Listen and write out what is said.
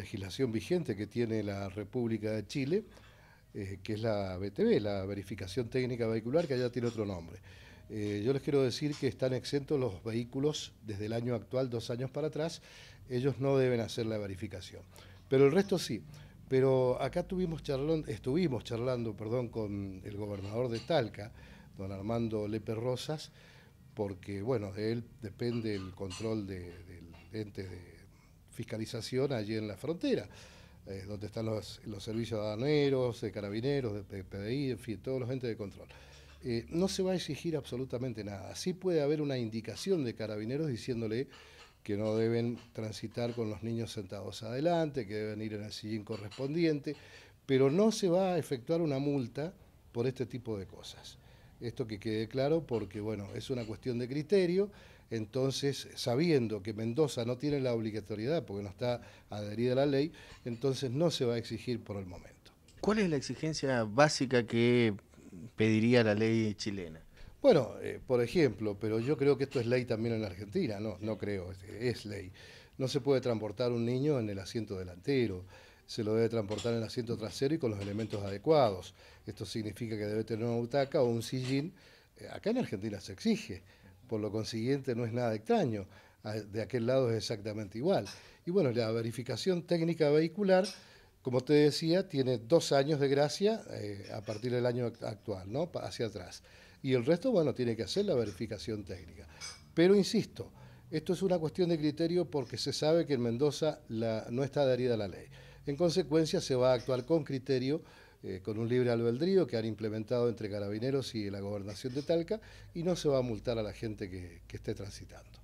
legislación vigente que tiene la República de Chile, eh, que es la BTV, la Verificación Técnica Vehicular, que allá tiene otro nombre. Eh, yo les quiero decir que están exentos los vehículos desde el año actual, dos años para atrás, ellos no deben hacer la verificación. Pero el resto sí. Pero acá tuvimos charlón, estuvimos charlando perdón, con el gobernador de Talca, don Armando Lepe Rosas, porque bueno, de él depende el control del ente de, fiscalización allí en la frontera, eh, donde están los, los servicios aduaneros, de carabineros, de PDI, en fin, todos los entes de control. Eh, no se va a exigir absolutamente nada. Sí puede haber una indicación de carabineros diciéndole que no deben transitar con los niños sentados adelante, que deben ir en el sillín correspondiente, pero no se va a efectuar una multa por este tipo de cosas. Esto que quede claro porque, bueno, es una cuestión de criterio, entonces, sabiendo que Mendoza no tiene la obligatoriedad porque no está adherida a la ley, entonces no se va a exigir por el momento. ¿Cuál es la exigencia básica que pediría la ley chilena? Bueno, eh, por ejemplo, pero yo creo que esto es ley también en Argentina, no, no creo, es, es ley. No se puede transportar un niño en el asiento delantero, se lo debe transportar en el asiento trasero y con los elementos adecuados. Esto significa que debe tener una butaca o un sillín. Eh, acá en Argentina se exige, por lo consiguiente, no es nada extraño. De aquel lado es exactamente igual. Y bueno, la verificación técnica vehicular, como te decía, tiene dos años de gracia eh, a partir del año actual, ¿no? Hacia atrás. Y el resto, bueno, tiene que hacer la verificación técnica. Pero insisto, esto es una cuestión de criterio porque se sabe que en Mendoza no está adherida a la ley. En consecuencia, se va a actuar con criterio eh, con un libre albedrío que han implementado entre carabineros y la gobernación de Talca y no se va a multar a la gente que esté transitando.